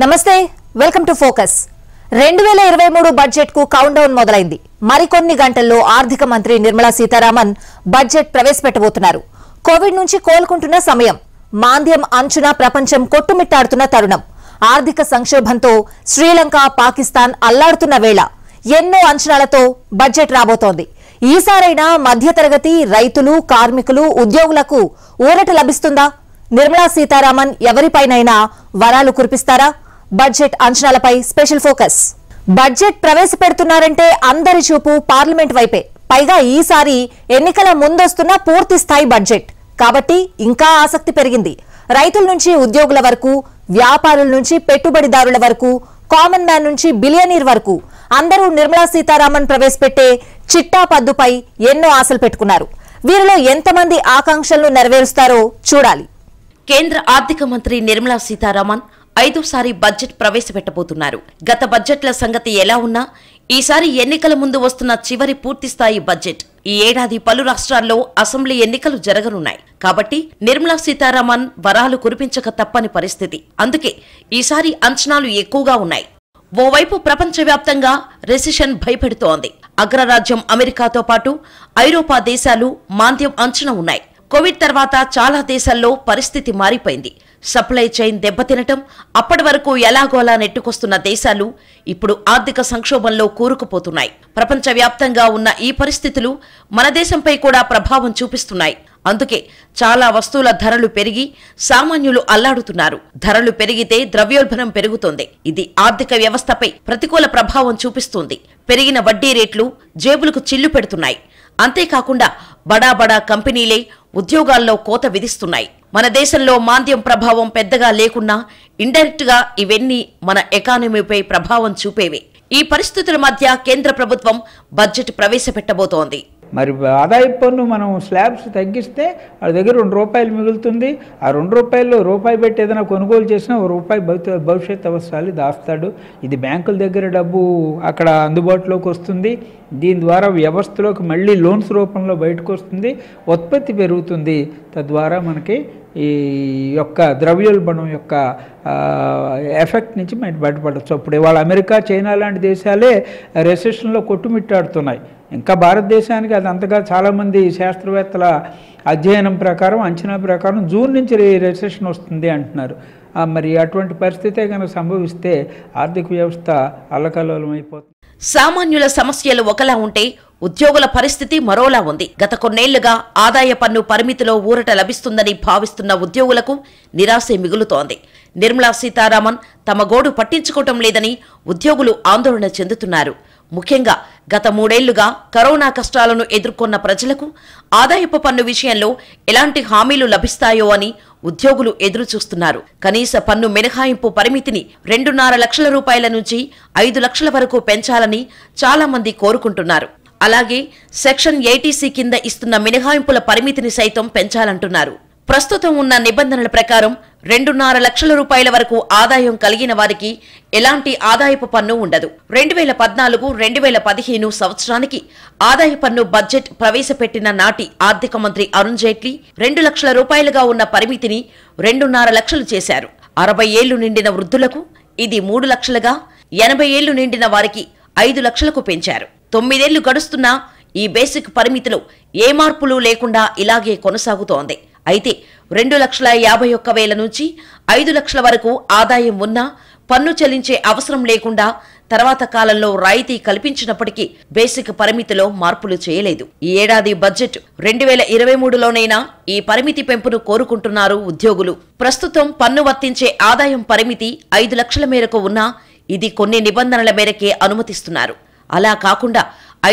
నమస్తే welcome to focus రెండు వేల ఇరవై మూడు బడ్జెట్ కు కౌంట్ డౌన్ మొదలైంది మరికొన్ని గంటల్లో ఆర్థిక మంత్రి నిర్మలా సీతారామన్ బడ్జెట్ ప్రవేశపెట్టబోతున్నారు కోవిడ్ నుంచి కోలుకుంటున్న సమయం మాంద్యం అంచున ప్రపంచం కొట్టుమిట్టాడుతున్న తరుణం ఆర్థిక సంక్షోభంతో శ్రీలంక పాకిస్తాన్ అల్లాడుతున్న వేళ ఎన్నో అంచనాలతో బడ్జెట్ రాబోతోంది ఈసారైనా మధ్యతరగతి రైతులు కార్మికులు ఉద్యోగులకు ఊరట లభిస్తుందా నిర్మలా సీతారామన్ ఎవరిపైనైనా వరాలు కురిపిస్తారా బడ్జెట్ అంచనాలపై స్పెషల్ ఫోకస్ బడ్జెట్ ప్రవేశపెడుతున్నారంటే అందరి చూపు పార్లమెంట్ వైపే పైగా ఈసారి ఎన్నికల ముందొస్తున్న పూర్తి స్థాయి బడ్జెట్ కాబట్టి ఇంకా ఆసక్తి పెరిగింది రైతుల నుంచి ఉద్యోగుల వరకు వ్యాపారుల నుంచి పెట్టుబడిదారుల వరకు కామన్ మ్యాన్ నుంచి బిలియనీర్ వరకు అందరూ నిర్మలా సీతారామన్ ప్రవేశపెట్టే చిట్టా పద్దుపై ఎన్నో ఆశలు పెట్టుకున్నారు వీరిలో ఎంతమంది ఆకాంక్షలను నెరవేరుస్తారో చూడాలి కేంద్ర ఆర్థిక మంత్రి నిర్మలా సీతారామన్ ఐదోసారి బడ్జెట్ ప్రవేశపెట్టబోతున్నారు గత బడ్జెట్ల సంగతి ఎలా ఉన్నా ఈసారి ఎన్నికల ముందు వస్తున్న చివరి పూర్తిస్థాయి బడ్జెట్ ఈ ఏడాది పలు రాష్ట్రాల్లో అసెంబ్లీ ఎన్నికలు జరగనున్నాయి కాబట్టి నిర్మలా సీతారామన్ వరాలు కురిపించక తప్పని పరిస్థితి అందుకే ఈసారి అంచనాలు ఎక్కువగా ఉన్నాయి ఓవైపు ప్రపంచవ్యాప్తంగా రెసిషన్ భయపెడుతోంది అగ్రరాజ్యం అమెరికాతో పాటు ఐరోపా దేశాలు మాంద్యం అంచనా ఉన్నాయి కోవిడ్ తర్వాత చాలా దేశాల్లో పరిస్థితి మారిపోయింది సప్లై చైన్ దెబ్బతినటం అప్పటి వరకు ఎలాగోలా నెట్టుకొస్తున్న దేశాలు ఇప్పుడు ఆర్థిక సంక్షోభంలో కూరుకుపోతున్నాయి ప్రపంచవ్యాప్తంగా ఉన్న ఈ పరిస్థితులు మన దేశంపై కూడా ప్రభావం చూపిస్తున్నాయి అందుకే చాలా వస్తువుల ధరలు పెరిగి సామాన్యులు అల్లాడుతున్నారు ధరలు పెరిగితే ద్రవ్యోల్బణం పెరుగుతోంది ఇది ఆర్థిక వ్యవస్థపై ప్రతికూల ప్రభావం చూపిస్తుంది పెరిగిన వడ్డీ రేట్లు జేబులకు చిల్లు పెడుతున్నాయి అంతేకాకుండా బడా బడా కంపెనీలే ఉద్యోగాల్లో కోత విధిస్తున్నాయి మన దేశంలో మాంద్యం ప్రభావం పెద్దగా లేకున్నా ఇండైరెక్ట్గా ఇవన్నీ మన ఎకానమీపై ప్రభావం చూపేవి ఈ పరిస్థితుల మధ్య కేంద్ర ప్రభుత్వం బడ్జెట్ ప్రవేశపెట్టబోతోంది మరి ఆదాయపు పన్ను మనం స్లాబ్స్ తగ్గిస్తే వాళ్ళ దగ్గర రెండు రూపాయలు మిగులుతుంది ఆ రెండు రూపాయలు రూపాయి పెట్టి ఏదైనా కొనుగోలు చేసినా రూపాయి భవిష్యత్ అవసరాలు దాస్తాడు ఇది బ్యాంకుల దగ్గర డబ్బు అక్కడ అందుబాటులోకి వస్తుంది దీని ద్వారా వ్యవస్థలోకి మళ్ళీ లోన్స్ రూపంలో బయటకు వస్తుంది ఉత్పత్తి పెరుగుతుంది తద్వారా మనకి ఈ యొక్క ద్రవ్యోల్బణం యొక్క ఎఫెక్ట్ నుంచి మనకి బయటపడవచ్చు అప్పుడు ఇవాళ అమెరికా చైనా లాంటి దేశాలే రెసెషన్లో కొట్టుమిట్టాడుతున్నాయి ఇంకా భారతదేశానికి అది అంతగా చాలామంది శాస్త్రవేత్తల అధ్యయనం ప్రకారం అంచనా ప్రకారం జూన్ నుంచి రిసెషన్ వస్తుంది అంటున్నారు మరి అటువంటి పరిస్థితే కనుక సంభవిస్తే ఆర్థిక వ్యవస్థ అల్లకల్లోలం అయిపోతుంది సామాన్యుల సమస్యలు ఒకలా ఉంటే ఉద్యోగుల పరిస్థితి మరోలా ఉంది గత కొన్నేళ్లుగా ఆదాయ పన్ను పరిమితిలో ఊరట లభిస్తుందని భావిస్తున్న ఉద్యోగులకు నిరాశే మిగులుతోంది నిర్మలా సీతారామన్ తమ గోడు పట్టించుకోవటం లేదని ఉద్యోగులు ఆందోళన చెందుతున్నారు ముఖ్యంగా గత మూడేళ్లుగా కరోనా కష్టాలను ఎదుర్కొన్న ప్రజలకు ఆదాయపు పన్ను విషయంలో ఎలాంటి హామీలు లభిస్తాయో అని ఉద్యోగులు ఎదురు చూస్తున్నారు కనీస పన్ను మినహాయింపు పరిమితిని రెండున్నర లక్షల రూపాయల నుంచి ఐదు లక్షల వరకు పెంచాలని చాలా మంది కోరుకుంటున్నారు అలాగే సెక్షన్ ఎయిటీసీ కింద ఇస్తున్న మినహాయింపుల పరిమితిని సైతం పెంచాలంటున్నారు ప్రస్తుతం ఉన్న నిబంధనల ప్రకారం రెండున్నర లక్షల రూపాయల వరకు ఆదాయం కలిగిన వారికి ఎలాంటి ఆదాయపు పన్ను ఉండదు రెండు వేల పద్నాలుగు రెండు వేల పదిహేను సంవత్సరానికి ఆదాయ పన్ను బడ్జెట్ ప్రవేశపెట్టిన నాటి ఆర్థిక మంత్రి అరుణ్ జైట్లీ రెండు లక్షల రూపాయలుగా ఉన్న పరిమితిని రెండున్నర లక్షలు చేశారు అరవై ఏళ్లు నిండిన వృద్ధులకు ఇది మూడు లక్షలుగా ఎనభై ఏళ్లు నిండిన వారికి ఐదు లక్షలకు పెంచారు తొమ్మిదేళ్లు గడుస్తున్నా ఈ బేసిక్ పరిమితులు ఏ మార్పులు లేకుండా ఇలాగే కొనసాగుతోంది అయితే రెండు లక్షల యాభై ఒక్క వేల నుంచి ఐదు లక్షల వరకు ఆదాయం ఉన్నా పన్ను చెల్లించే అవసరం లేకుండా తర్వాత కాలంలో రాయితీ కల్పించినప్పటికీ బేసిక్ పరిమితిలో మార్పులు చేయలేదు ఈ ఏడాది బడ్జెట్ రెండు వేల ఇరవై మూడులోనైనా ఈ పరిమితి పెంపును కోరుకుంటున్నారు ఉద్యోగులు ప్రస్తుతం పన్ను వర్తించే ఆదాయం పరిమితి ఐదు లక్షల మేరకు ఉన్నా ఇది కొన్ని నిబంధనల మేరకే అనుమతిస్తున్నారు అలా కాకుండా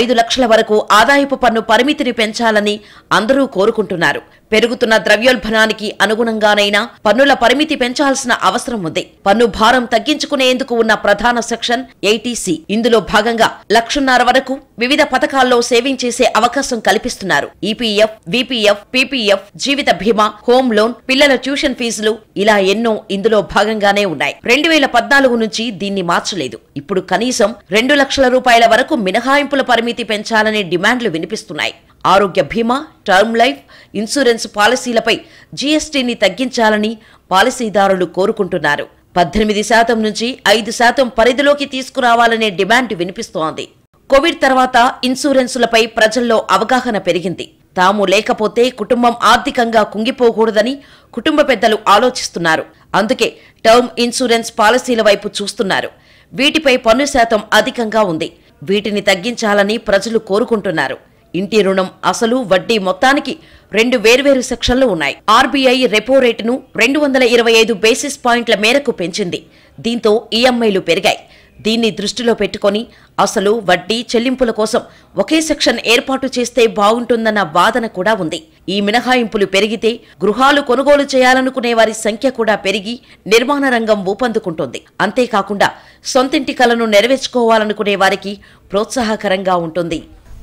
ఐదు లక్షల వరకు ఆదాయపు పన్ను పరిమితిని పెంచాలని అందరూ కోరుకుంటున్నారు పెరుగుతున్న ద్రవ్యోల్బణానికి అనుగుణంగానైనా పన్నుల పరిమితి పెంచాల్సిన అవసరం ఉంది పన్ను భారం తగ్గించుకునేందుకు ఉన్న ప్రధాన సెక్షన్ ఎయిటీసీ ఇందులో భాగంగా లక్షన్నర వరకు వివిధ పథకాల్లో సేవింగ్ చేసే అవకాశం కల్పిస్తున్నారు ఈపీఎఫ్ విపిఎఫ్ పీపీఎఫ్ జీవిత బీమా హోమ్ లోన్ పిల్లల ట్యూషన్ ఫీజులు ఇలా ఎన్నో ఇందులో భాగంగానే ఉన్నాయి రెండు వేల పద్నాలుగు నుంచి దీన్ని మార్చలేదు ఇప్పుడు కనీసం రెండు లక్షల రూపాయల వరకు మినహాయింపుల పరిమితి పెంచాలనే డిమాండ్లు వినిపిస్తున్నాయి ఆరోగ్య బీమా టర్మ్ లైఫ్ ఇన్సూరెన్స్ పాలసీలపై జీఎస్టీని తగ్గించాలని పాలసీదారులు కోరుకుంటున్నారు పద్దెనిమిది శాతం నుంచి ఐదు శాతం పరిధిలోకి తీసుకురావాలనే డిమాండ్ వినిపిస్తోంది కోవిడ్ తర్వాత ఇన్సూరెన్సులపై ప్రజల్లో అవగాహన పెరిగింది తాము లేకపోతే కుటుంబం ఆర్థికంగా కుంగిపోకూడదని కుటుంబ పెద్దలు ఆలోచిస్తున్నారు అందుకే టర్మ్ ఇన్సూరెన్స్ పాలసీల వైపు చూస్తున్నారు వీటిపై పన్ను శాతం అధికంగా ఉంది వీటిని తగ్గించాలని ప్రజలు కోరుకుంటున్నారు ఇంటి రుణం అసలు వడ్డీ మొత్తానికి రెండు వేర్వేరు సెక్షన్లు ఉన్నాయి ఆర్బీఐ రెపో రేటును రెండు వందల ఇరవై ఐదు బేసిస్ పాయింట్ల మేరకు పెంచింది దీంతో ఈఎంఐలు పెరిగాయి దీన్ని దృష్టిలో పెట్టుకొని అసలు వడ్డీ చెల్లింపుల కోసం ఒకే సెక్షన్ ఏర్పాటు చేస్తే బాగుంటుందన్న వాదన కూడా ఉంది ఈ మినహాయింపులు పెరిగితే గృహాలు కొనుగోలు చేయాలనుకునే వారి సంఖ్య కూడా పెరిగి నిర్మాణ రంగం ఊపందుకుంటుంది అంతేకాకుండా సొంతింటి కలను నెరవేర్చుకోవాలనుకునే వారికి ప్రోత్సాహకరంగా ఉంటుంది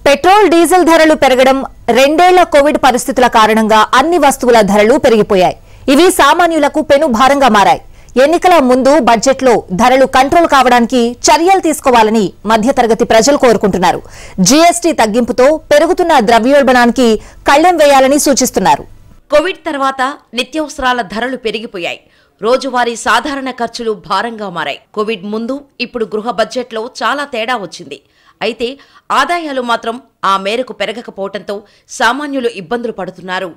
పెట్రోల్ డీజిల్ ధరలు పెరగడం రెండేళ్ల కోవిడ్ పరిస్థితుల కారణంగా అన్ని వస్తువుల ధరలు పెరిగిపోయాయి ఇవి సామాన్యులకు పెను భారంగా మారాయి ఎన్నికల ముందు బడ్జెట్లో ధరలు కంట్రోల్ కావడానికి చర్యలు తీసుకోవాలని మధ్యతరగతి ప్రజలు కోరుకుంటున్నారు జీఎస్టీ తగ్గింపుతో పెరుగుతున్న ద్రవ్యోల్బణానికి కళ్లెం వేయాలని సూచిస్తున్నారు కోవిడ్ తర్వాత నిత్యావసరాల ధరలు పెరిగిపోయాయి రోజువారీ సాధారణ ఖర్చులు భారంగా మారాయి కోవిడ్ ముందు ఇప్పుడు గృహ బడ్జెట్లో చాలా తేడా వచ్చింది అయితే ఆదాయాలు మాత్రం ఆ మేరకు పెరగకపోవడంతో సామాన్యులు ఇబ్బందులు పడుతున్నారు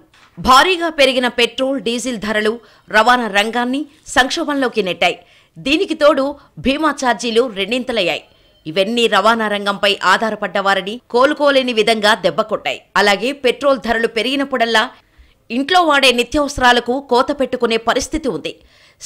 భారీగా పెరిగిన పెట్రోల్ డీజిల్ ధరలు రవాణా రంగాన్ని సంక్షోభంలోకి నెట్టాయి దీనికి తోడు భీమా ఛార్జీలు రెండింతలయ్యాయి ఇవన్నీ రవాణా రంగంపై ఆధారపడ్డ వారిని కోలుకోలేని విధంగా దెబ్బకొట్టాయి అలాగే పెట్రోల్ ధరలు పెరిగినప్పుడల్లా ఇంట్లో వాడే నిత్యావసరాలకు కోత పెట్టుకునే పరిస్థితి ఉంది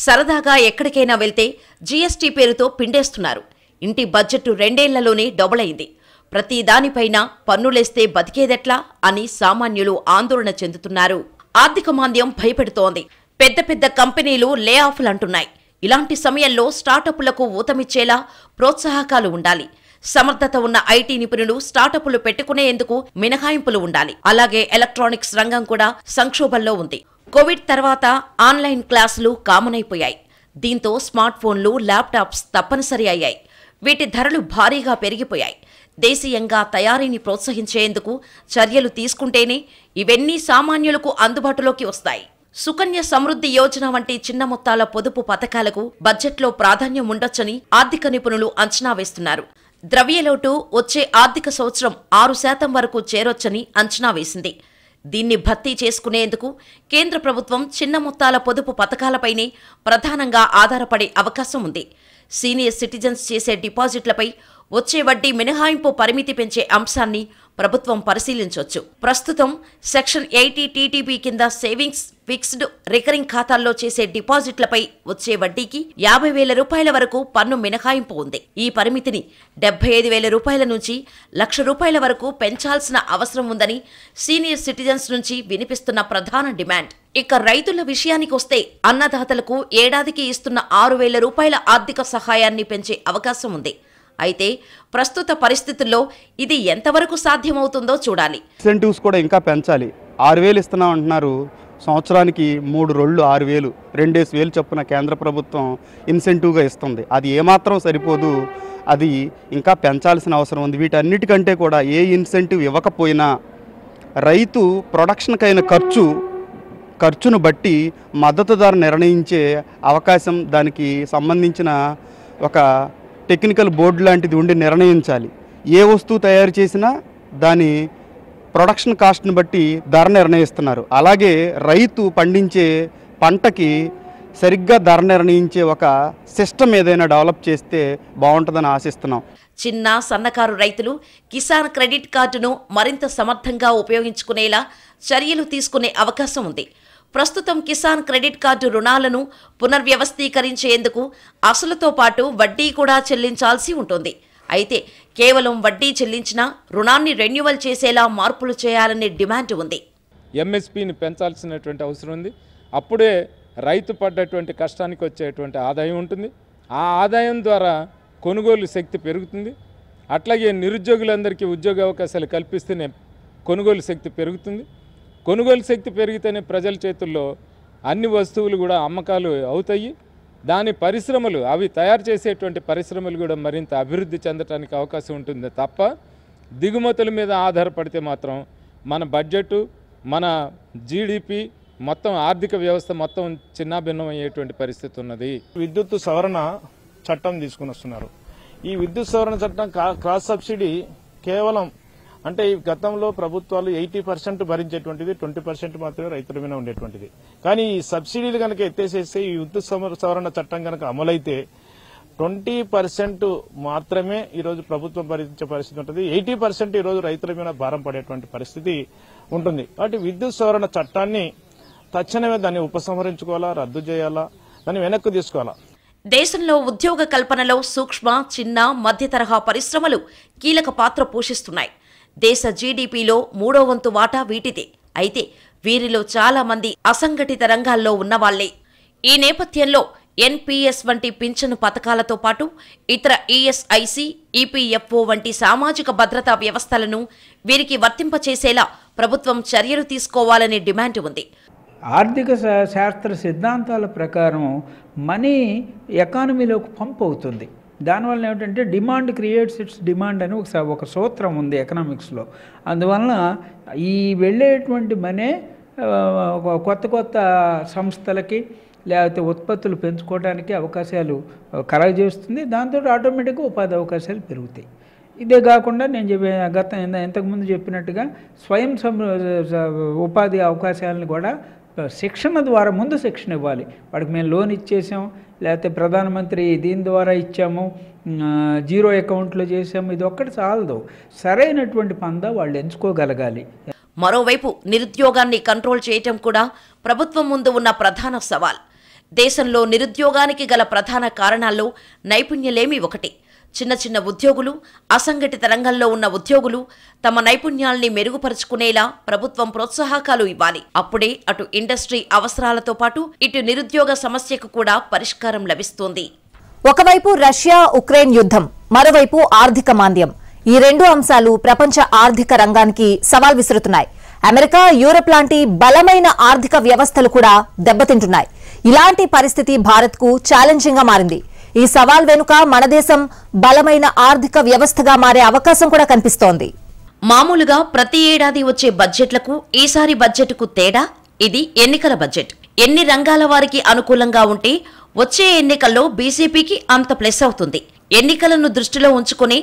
సరదాగా ఎక్కడికైనా వెళ్తే జీఎస్టీ పేరుతో పిండేస్తున్నారు ఇంటి బడ్జెట్ రెండేళ్లలోనే డబుల్ అయింది ప్రతి దానిపైన పన్నులేస్తే బతికేదెట్లా అని సామాన్యులు ఆందోళన చెందుతున్నారు ఆర్థిక మాంద్యం భయపెడుతోంది పెద్ద పెద్ద కంపెనీలు లే ఆఫ్లు అంటున్నాయి ఇలాంటి సమయంలో స్టార్టప్లకు ఊతమిచ్చేలా ప్రోత్సాహకాలు ఉండాలి సమర్థత ఉన్న ఐటీ నిపుణులు స్టార్టప్లు పెట్టుకునేందుకు మినహాయింపులు ఉండాలి అలాగే ఎలక్ట్రానిక్స్ రంగం కూడా సంక్షోభంలో ఉంది కోవిడ్ తర్వాత ఆన్లైన్ క్లాసులు కామనైపోయాయి దీంతో స్మార్ట్ ఫోన్లు ల్యాప్టాప్స్ తప్పనిసరి అయ్యాయి వీటి ధరలు భారీగా పెరిగిపోయాయి దేశీయంగా తయారీని ప్రోత్సహించేందుకు చర్యలు తీసుకుంటేనే ఇవన్నీ సామాన్యులకు అందుబాటులోకి వస్తాయి సుకన్య సమృద్ధి యోజన వంటి చిన్న మొత్తాల పొదుపు పథకాలకు బడ్జెట్లో ప్రాధాన్యం ఉండొచ్చని ఆర్థిక నిపుణులు అంచనా వేస్తున్నారు ద్రవ్యలోటు వచ్చే ఆర్థిక సంవత్సరం ఆరు శాతం వరకు చేరొచ్చని అంచనా వేసింది దీన్ని భర్తీ చేసుకునేందుకు కేంద్ర ప్రభుత్వం చిన్న మొత్తాల పొదుపు పథకాలపైనే ప్రధానంగా ఆధారపడే అవకాశం ఉంది సీనియర్ సిటిజన్స్ చేసే డిపాజిట్లపై వచ్చే వడ్డీ మినహాయింపు పరిమితి పెంచే అంశాన్ని ప్రభుత్వం పరిశీలించవచ్చు ప్రస్తుతం సెక్షన్ ఎయిటీ టీటీబీ కింద సేవింగ్స్ ఫిక్స్డ్ రికరింగ్ ఖాతాల్లో చేసే డిపాజిట్లపై వచ్చే వడ్డీకి యాభై వేల రూపాయల వరకు పన్ను మినహాయింపు ఉంది ఈ పరిమితిని డెబ్బై ఐదు వేల రూపాయల నుంచి లక్ష రూపాయల వరకు పెంచాల్సిన అవసరం ఉందని సీనియర్ సిటిజన్స్ నుంచి వినిపిస్తున్న ప్రధాన డిమాండ్ ఇక రైతుల విషయానికి వస్తే అన్నదాతలకు ఏడాదికి ఇస్తున్న ఆరు వేల రూపాయల ఆర్థిక సహాయాన్ని పెంచే అవకాశం ఉంది అయితే ప్రస్తుత పరిస్థితుల్లో ఇది ఎంతవరకు సాధ్యమవుతుందో చూడాలి ఇన్సెంటివ్స్ కూడా ఇంకా పెంచాలి ఆరు వేలు ఇస్తున్నాం అంటున్నారు సంవత్సరానికి మూడు రొళ్ళు ఆరు వేలు రెండేసి వేలు చొప్పున కేంద్ర ప్రభుత్వం ఇన్సెంటివ్గా ఇస్తుంది అది ఏమాత్రం సరిపోదు అది ఇంకా పెంచాల్సిన అవసరం ఉంది వీటన్నిటికంటే కూడా ఏ ఇన్సెంటివ్ ఇవ్వకపోయినా రైతు ప్రొడక్షన్కైన ఖర్చు ఖర్చును బట్టి మద్దతు ధర నిర్ణయించే అవకాశం దానికి సంబంధించిన ఒక టెక్నికల్ బోర్డు లాంటిది ఉండి నిర్ణయించాలి ఏ వస్తువు తయారు చేసినా దాని ప్రొడక్షన్ కాస్ట్ని బట్టి ధర నిర్ణయిస్తున్నారు అలాగే రైతు పండించే పంటకి సరిగ్గా ధర నిర్ణయించే ఒక సిస్టమ్ ఏదైనా డెవలప్ చేస్తే బాగుంటుందని ఆశిస్తున్నాం చిన్న సన్నకారు రైతులు కిసాన్ క్రెడిట్ కార్డును మరింత సమర్థంగా ఉపయోగించుకునేలా చర్యలు తీసుకునే అవకాశం ఉంది ప్రస్తుతం కిసాన్ క్రెడిట్ కార్డు రుణాలను పునర్వ్యవస్థీకరించేందుకు అసలుతో పాటు వడ్డీ కూడా చెల్లించాల్సి ఉంటుంది అయితే కేవలం వడ్డీ చెల్లించినా రుణాన్ని రెన్యువల్ చేసేలా మార్పులు చేయాలనే డిమాండ్ ఉంది ఎంఎస్పిని పెంచాల్సినటువంటి అవసరం ఉంది అప్పుడే రైతు పడ్డటువంటి కష్టానికి వచ్చేటువంటి ఆదాయం ఉంటుంది ఆ ఆదాయం ద్వారా కొనుగోలు శక్తి పెరుగుతుంది అట్లాగే నిరుద్యోగులందరికీ ఉద్యోగ అవకాశాలు కల్పిస్తేనే కొనుగోలు శక్తి పెరుగుతుంది కొనుగోలు శక్తి పెరిగితేనే ప్రజల చేతుల్లో అన్ని వస్తువులు కూడా అమ్మకాలు అవుతాయి దాని పరిశ్రమలు అవి తయారు చేసేటువంటి పరిశ్రమలు కూడా మరింత అభివృద్ధి చెందడానికి అవకాశం ఉంటుంది తప్ప దిగుమతుల మీద ఆధారపడితే మాత్రం మన బడ్జెట్ మన జీడిపి మొత్తం ఆర్థిక వ్యవస్థ మొత్తం చిన్నాభిన్నమయ్యేటువంటి పరిస్థితి ఉన్నది విద్యుత్ సవరణ చట్టం తీసుకుని వస్తున్నారు ఈ విద్యుత్ సవరణ చట్టం క్రాస్ సబ్సిడీ కేవలం అంటే ఈ గతంలో ప్రభుత్వాలు ఎయిటీ పర్సెంట్ భరించేటువంటిది ట్వంటీ పర్సెంట్ మాత్రమే రైతుల మీద ఉండేటువంటిది కానీ ఈ సబ్సిడీలు కనుక ఎత్తేసేస్తే ఈ విద్యుత్ సవరణ చట్టం కనుక అమలైతే ట్వంటీ పర్సెంట్ మాత్రమే ఈరోజు ప్రభుత్వం భరించే పరిస్థితి ఉంటుంది ఎయిటీ పర్సెంట్ ఈరోజు రైతుల మీద భారం పడేటువంటి పరిస్థితి ఉంటుంది కాబట్టి విద్యుత్ సవరణ చట్టాన్ని తక్షణమే దాన్ని ఉపసంహరించుకోవాలా రద్దు చేయాలా దాన్ని వెనక్కు తీసుకోవాలా దేశంలో ఉద్యోగ కల్పనలో సూక్ష్మ చిన్న మధ్య తరహా పరిశ్రమలు కీలక పాత్ర పోషిస్తున్నాయి దేశ జీడిపిలో మూడో వంతు వాటా వీటిదే అయితే వీరిలో చాలామంది అసంఘటిత రంగాల్లో ఉన్నవాళ్లే ఈ నేపథ్యంలో ఎన్పిఎస్ వంటి పింఛను పథకాలతో పాటు ఇతర ఈఎస్ఐసి ఈపీఎఫ్ఓ వంటి సామాజిక భద్రతా వ్యవస్థలను వీరికి వర్తింపచేసేలా ప్రభుత్వం చర్యలు తీసుకోవాలనే డిమాండ్ ఉంది ఆర్థిక శాస్త్ర సిద్ధాంతాల ప్రకారం మనీ ఎకానమీలోకి పంప్ అవుతుంది దానివల్ల ఏమిటంటే డిమాండ్ క్రియేట్స్ ఇట్స్ డిమాండ్ అని ఒక ఒక సూత్రం ఉంది ఎకనామిక్స్లో అందువలన ఈ వెళ్ళేటువంటి మనే కొత్త కొత్త సంస్థలకి లేకపోతే ఉత్పత్తులు పెంచుకోవడానికి అవకాశాలు కలగజేస్తుంది దాంతో ఆటోమేటిక్గా ఉపాధి అవకాశాలు పెరుగుతాయి ఇదే కాకుండా నేను చెప్పే గత ఇంతకుముందు చెప్పినట్టుగా స్వయం ఉపాధి అవకాశాలను కూడా శిక్షణ ద్వారా ముందు శిక్షణ ఇవ్వాలి వాడికి మేము లోన్ ఇచ్చేసాం లేకపోతే ప్రధానమంత్రి దీని ద్వారా ఇచ్చాము జీరో అకౌంట్లో చేసాము ఇది ఒక్కటి చాలదు సరైనటువంటి పందా వాళ్ళు ఎంచుకోగలగాలి మరోవైపు నిరుద్యోగాన్ని కంట్రోల్ చేయటం కూడా ప్రభుత్వం ముందు ఉన్న ప్రధాన సవాల్ దేశంలో నిరుద్యోగానికి గల ప్రధాన కారణాల్లో నైపుణ్యలేమి ఒకటి చిన్న చిన్న ఉద్యోగులు అసంఘటిత రంగంలో ఉన్న ఉద్యోగులు తమ నైపుణ్యాల్ని మెరుగుపరుచుకునేలా ప్రభుత్వం ప్రోత్సాహకాలు ఇవ్వాలి అప్పుడే అటు ఇండస్ట్రీ అవసరాలతో పాటు ఇటు నిరుద్యోగ సమస్యకు కూడా పరిష్కారం లభిస్తోంది ఒకవైపు రష్యా ఉక్రెయిన్ యుద్ధం మరోవైపు ఆర్థిక మాంద్యం ఈ రెండు అంశాలు ప్రపంచ ఆర్థిక రంగానికి సవాల్ విసురుతున్నాయి అమెరికా యూరప్ లాంటి బలమైన ఆర్థిక వ్యవస్థలు కూడా దెబ్బతింటున్నాయి ఇలాంటి పరిస్థితి భారత్కు ఛాలెంజింగ్ గా మారింది ఈ సవాల్ వెనుక మన దేశం బలమైన ఆర్థిక వ్యవస్థగా మారే అవకాశం కూడా కనిపిస్తోంది మామూలుగా ప్రతి ఏడాది వచ్చే బడ్జెట్లకు ఈసారి బడ్జెట్కు తేడా ఇది ఎన్నికల బడ్జెట్ ఎన్ని రంగాల వారికి అనుకూలంగా ఉంటే వచ్చే ఎన్నికల్లో బీజేపీకి అంత ప్లస్ అవుతుంది ఎన్నికలను దృష్టిలో ఉంచుకుని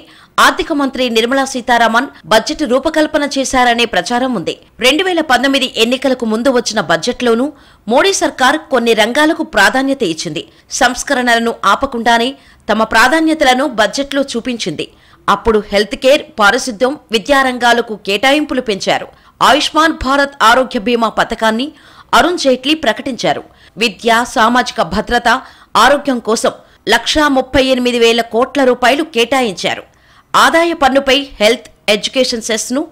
ఆర్థిక మంత్రి నిర్మలా సీతారామన్ బడ్జెట్ రూపకల్పన చేశారనే ప్రచారం ఉంది రెండు వేల పంతొమ్మిది ఎన్నికలకు ముందు వచ్చిన బడ్జెట్లోనూ మోడీ సర్కార్ కొన్ని రంగాలకు ప్రాధాన్యత ఇచ్చింది సంస్కరణలను ఆపకుండానే తమ ప్రాధాన్యతలను బడ్జెట్లో చూపించింది అప్పుడు హెల్త్ కేర్ పారిశుద్ధ్యం విద్యారంగాలకు కేటాయింపులు పెంచారు ఆయుష్మాన్ భారత్ ఆరోగ్య బీమా పథకాన్ని అరుణ్ జైట్లీ ప్రకటించారు విద్య సామాజిక భద్రత ఆరోగ్యం కోసం లక్షా ముప్పై ఎనిమిది వేల కోట్ల రూపాయలు కేటాయించారు ఆదాయ పన్నుపై హెల్త్ ఎడ్యుకేషన్ సెస్ను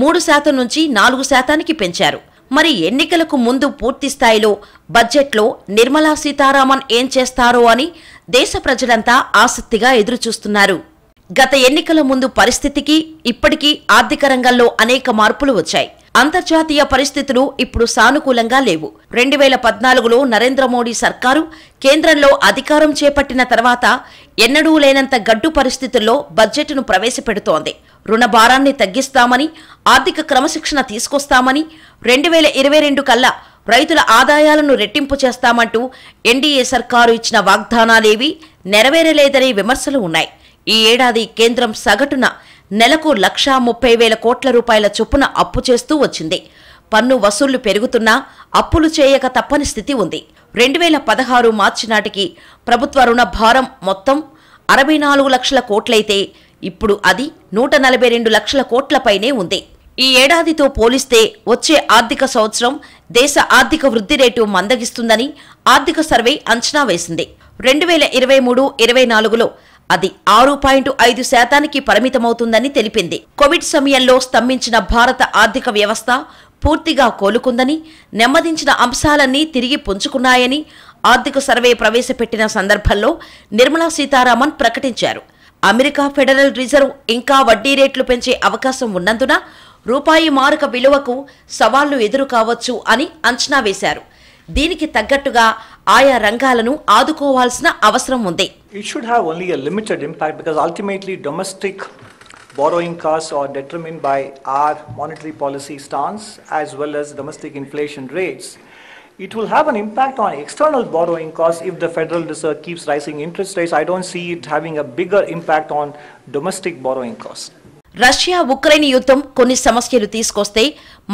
మూడు శాతం నుంచి నాలుగు శాతానికి పెంచారు మరి ఎన్నికలకు ముందు పూర్తి స్థాయిలో బడ్జెట్లో నిర్మలా సీతారామన్ ఏం చేస్తారో అని దేశ ప్రజలంతా ఆసక్తిగా ఎదురుచూస్తున్నారు గత ఎన్నికల ముందు పరిస్థితికి ఇప్పటికీ ఆర్థిక రంగంలో అనేక మార్పులు వచ్చాయి అంతర్జాతీయ పరిస్థితులు ఇప్పుడు సానుకూలంగా లేవు రెండు వేల పద్నాలుగులో నరేంద్ర మోడీ సర్కారు కేంద్రంలో అధికారం చేపట్టిన తర్వాత ఎన్నడూ లేనంత గడ్డు పరిస్థితుల్లో బడ్జెట్ను ప్రవేశపెడుతోంది రుణ భారాన్ని తగ్గిస్తామని ఆర్థిక క్రమశిక్షణ తీసుకొస్తామని రెండు వేల ఇరవై రెండు కల్లా రైతుల ఆదాయాలను రెట్టింపు చేస్తామంటూ ఎన్డీఏ సర్కారు ఇచ్చిన వాగ్దానాలేవి నెరవేరలేదనే విమర్శలు ఉన్నాయి ఈ ఏడాది కేంద్రం సగటున నెలకు లక్షా ముప్పై వేల కోట్ల రూపాయల చొప్పున అప్పు చేస్తూ వచ్చింది పన్ను వసూళ్లు పెరుగుతున్నా అప్పులు చేయక తప్పని స్థితి ఉంది రెండు వేల పదహారు మార్చి నాటికి ప్రభుత్వ రుణ భారం మొత్తం అరవై నాలుగు లక్షల కోట్లయితే ఇప్పుడు అది నూట నలభై రెండు లక్షల కోట్లపైనే ఉంది ఈ ఏడాదితో పోలిస్తే వచ్చే ఆర్థిక సంవత్సరం దేశ ఆర్థిక వృద్ధి రేటు మందగిస్తుందని ఆర్థిక సర్వే అంచనా వేసింది రెండు వేల ఇరవై మూడు ఇరవై నాలుగులో అది ఆరు పాయింట్ ఐదు శాతానికి పరిమితమవుతుందని తెలిపింది కోవిడ్ సమయంలో స్తంభించిన భారత ఆర్థిక వ్యవస్థ పూర్తిగా కోలుకుందని నెమ్మదించిన అంశాలన్నీ తిరిగి పుంజుకున్నాయని ఆర్థిక సర్వే ప్రవేశపెట్టిన సందర్భంలో నిర్మలా సీతారామన్ ప్రకటించారు అమెరికా ఫెడరల్ రిజర్వ్ ఇంకా వడ్డీ రేట్లు పెంచే అవకాశం ఉన్నందున రూపాయి మారక విలువకు సవాళ్లు ఎదురు కావచ్చు అని అంచనా వేశారు దీనికి తగ్గట్టుగా ఆయా రంగాలను ఆదుకోవాల్సిన అవసరం ఉంది it should have only a limited impact because ultimately domestic borrowing costs are determined by our monetary policy stance as well as domestic inflation rates. It will have an impact on external borrowing costs if the Federal Reserve keeps rising interest rates. I don't see it having a bigger impact on domestic borrowing costs. Russia Ukraine యుద్ధం కొన్ని సమస్యలు తీసుకొస్తే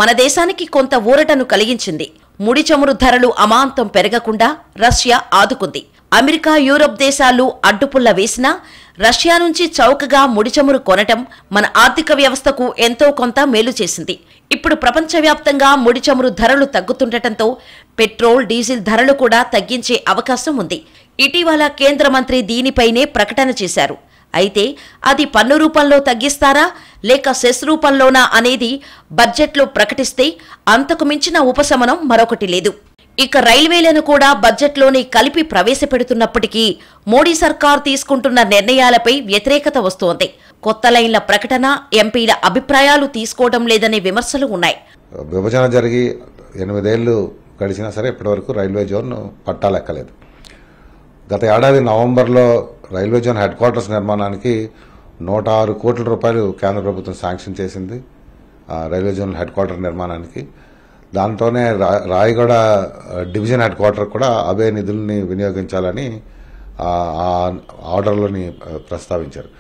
మన దేశానికి కొంత ఊరటను కలిగించింది ముడి చమురు ధరలు అమాంతం పెరగకుండా రష్యా ఆదుకుంది అమెరికా యూరప్ దేశాలు అడ్డుపుల్ల వేసినా రష్యా నుంచి చౌకగా ముడి చమురు కొనటం మన ఆర్థిక వ్యవస్థకు ఎంతో కొంత మేలు చేసింది ఇప్పుడు ప్రపంచవ్యాప్తంగా ముడి చమురు ధరలు తగ్గుతుండటంతో పెట్రోల్ డీజిల్ ధరలు కూడా తగ్గించే అవకాశం ఉంది ఇటీవల కేంద్ర మంత్రి దీనిపైనే ప్రకటన చేశారు అయితే అది పన్ను రూపంలో తగ్గిస్తారా లేక సెస్ రూపంలోనా అనేది బడ్జెట్లో ప్రకటిస్తే అంతకు మించిన ఉపశమనం మరొకటి లేదు ఇక రైల్వేలను కూడా బడ్జెట్లోని కలిపి ప్రవేశపెడుతున్నప్పటికీ మోడీ సర్కార్ తీసుకుంటున్న నిర్ణయాలపై వ్యతిరేకత వస్తోంది కొత్త లైన్ల ప్రకటన ఎంపీల అభిప్రాయాలు తీసుకోవడం లేదనే విమర్శలు ఉన్నాయి విభజన జరిగి ఎనిమిదేళ్లు గడిచినా సరే ఇప్పటివరకు రైల్వే జోన్ పట్టాలెక్కలేదు గత ఏడాది నవంబర్లో రైల్వే జోన్ హెడ్ క్వార్టర్స్ నిర్మాణానికి నూట ఆరు కోట్ల రూపాయలు కేంద్ర ప్రభుత్వం శాంక్షన్ చేసింది రైల్వే జోన్ హెడ్ క్వార్టర్ నిర్మాణానికి దాంతోనే రాయగడ డివిజన్ హెడ్ క్వార్టర్ కూడా అవే నిధుల్ని వినియోగించాలని ఆర్డర్లోని ప్రస్తావించారు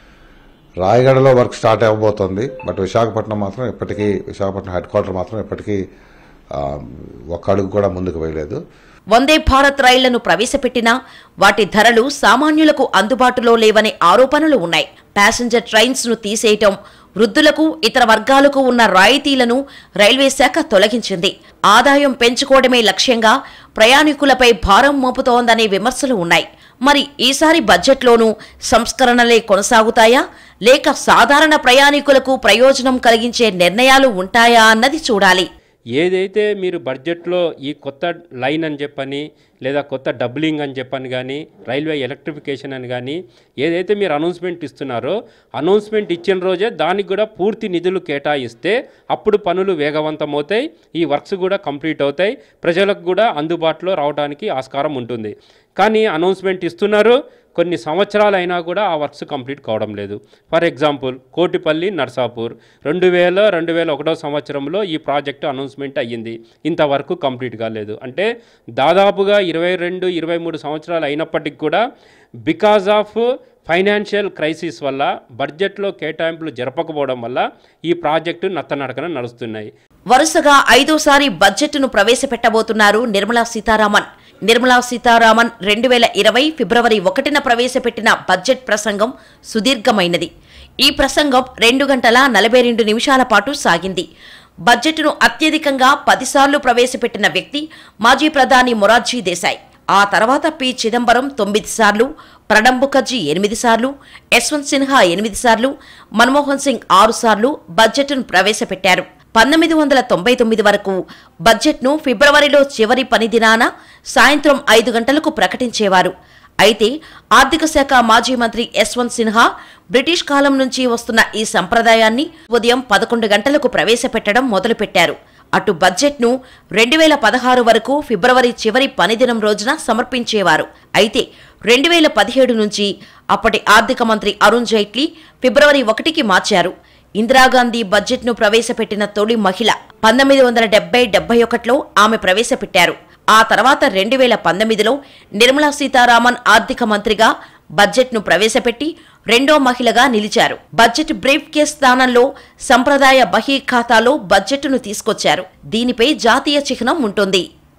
రాయగడలో వర్క్ స్టార్ట్ అవ్వబోతోంది బట్ విశాఖపట్నం మాత్రం ఇప్పటికీ విశాఖపట్నం హెడ్ క్వార్టర్ మాత్రం ఇప్పటికీ ఒక్క అడుగు కూడా ముందుకు వేయలేదు వందే భారత్ రైళ్లను ప్రవేశపెట్టినా వాటి ధరలు సామాన్యులకు అందుబాటులో లేవనే ఆరోపణలు ఉన్నాయి ప్యాసింజర్ ట్రైన్స్ను తీసేయటం వృద్ధులకు ఇతర వర్గాలకు ఉన్న రాయితీలను రైల్వే శాఖ తొలగించింది ఆదాయం పెంచుకోవడమే లక్ష్యంగా ప్రయాణికులపై భారం మోపుతోందనే విమర్శలు ఉన్నాయి మరి ఈసారి బడ్జెట్లోనూ సంస్కరణలే కొనసాగుతాయా లేక సాధారణ ప్రయాణికులకు ప్రయోజనం కలిగించే నిర్ణయాలు ఉంటాయా అన్నది చూడాలి ఏదైతే మీరు బడ్జెట్లో ఈ కొత్త లైన్ అని చెప్పని లేదా కొత్త డబ్లింగ్ అని చెప్పని కానీ రైల్వే ఎలక్ట్రిఫికేషన్ అని కానీ ఏదైతే మీరు అనౌన్స్మెంట్ ఇస్తున్నారో అనౌన్స్మెంట్ ఇచ్చిన రోజే దానికి కూడా పూర్తి నిధులు కేటాయిస్తే అప్పుడు పనులు వేగవంతమవుతాయి ఈ వర్క్స్ కూడా కంప్లీట్ అవుతాయి ప్రజలకు కూడా అందుబాటులో రావడానికి ఆస్కారం ఉంటుంది కానీ అనౌన్స్మెంట్ ఇస్తున్నారు కొన్ని సంవత్సరాలైనా కూడా ఆ వర్క్స్ కంప్లీట్ కావడం లేదు ఫర్ ఎగ్జాంపుల్ కోటిపల్లి నర్సాపూర్ రెండు వేల రెండు వేల ఒకటో సంవత్సరంలో ఈ ప్రాజెక్టు అనౌన్స్మెంట్ అయ్యింది ఇంతవరకు కంప్లీట్ కాలేదు అంటే దాదాపుగా ఇరవై రెండు ఇరవై మూడు సంవత్సరాలు అయినప్పటికి కూడా బికాజ్ ఆఫ్ ఫైనాన్షియల్ క్రైసిస్ వల్ల బడ్జెట్లో కేటాయింపులు జరపకపోవడం వల్ల ఈ ప్రాజెక్టు నత్తనడకన నడుస్తున్నాయి వరుసగా ఐదోసారి బడ్జెట్ను ప్రవేశపెట్టబోతున్నారు నిర్మలా సీతారామన్ నిర్మలా సీతారామన్ రెండు వేల ఇరవై ఫిబ్రవరి ఒకటిన ప్రవేశపెట్టిన బడ్జెట్ ప్రసంగం సుదీర్ఘమైనది ఈ ప్రసంగం రెండు గంటల నలభై రెండు నిమిషాల పాటు సాగింది బడ్జెట్ను అత్యధికంగా పదిసార్లు ప్రవేశపెట్టిన వ్యక్తి మాజీ ప్రధాని మొరార్జీ దేశాయ్ ఆ తర్వాత పి చిదంబరం తొమ్మిది సార్లు ప్రణబ్ ముఖర్జీ ఎనిమిది సార్లు యశ్వంత్ సిన్హా ఎనిమిది సార్లు మన్మోహన్ సింగ్ ఆరు సార్లు బడ్జెట్ను ప్రవేశపెట్టారు పంతొమ్మిది వందల తొంభై తొమ్మిది వరకు బడ్జెట్ను ఫిబ్రవరిలో చివరి పని దినాన సాయంత్రం ఐదు గంటలకు ప్రకటించేవారు అయితే ఆర్థిక శాఖ మాజీ మంత్రి యశ్వంత్ సిన్హా బ్రిటిష్ కాలం నుంచి వస్తున్న ఈ సంప్రదాయాన్ని ఉదయం పదకొండు గంటలకు ప్రవేశపెట్టడం మొదలుపెట్టారు అటు బడ్జెట్ను రెండు వేల పదహారు వరకు ఫిబ్రవరి చివరి పనిదినం రోజున సమర్పించేవారు అయితే రెండు వేల పదిహేడు నుంచి అప్పటి ఆర్థిక మంత్రి అరుణ్ జైట్లీ ఫిబ్రవరి ఒకటికి మార్చారు ఇందిరాగాంధీ బడ్జెట్ను ప్రవేశపెట్టిన తొలి మహిళ పంతొమ్మిది వందల డెబ్బై డెబ్బై ఒకటిలో ఆమె ప్రవేశపెట్టారు ఆ తర్వాత రెండు వేల పంతొమ్మిదిలో నిర్మలా సీతారామన్ ఆర్థిక మంత్రిగా బడ్జెట్ను ప్రవేశపెట్టి రెండో మహిళగా నిలిచారు బడ్జెట్ బ్రీఫ్ కేస్ స్థానంలో సంప్రదాయ బహీ ఖాతాలో బడ్జెట్ను తీసుకొచ్చారు దీనిపై జాతీయ చిహ్నం ఉంటుంది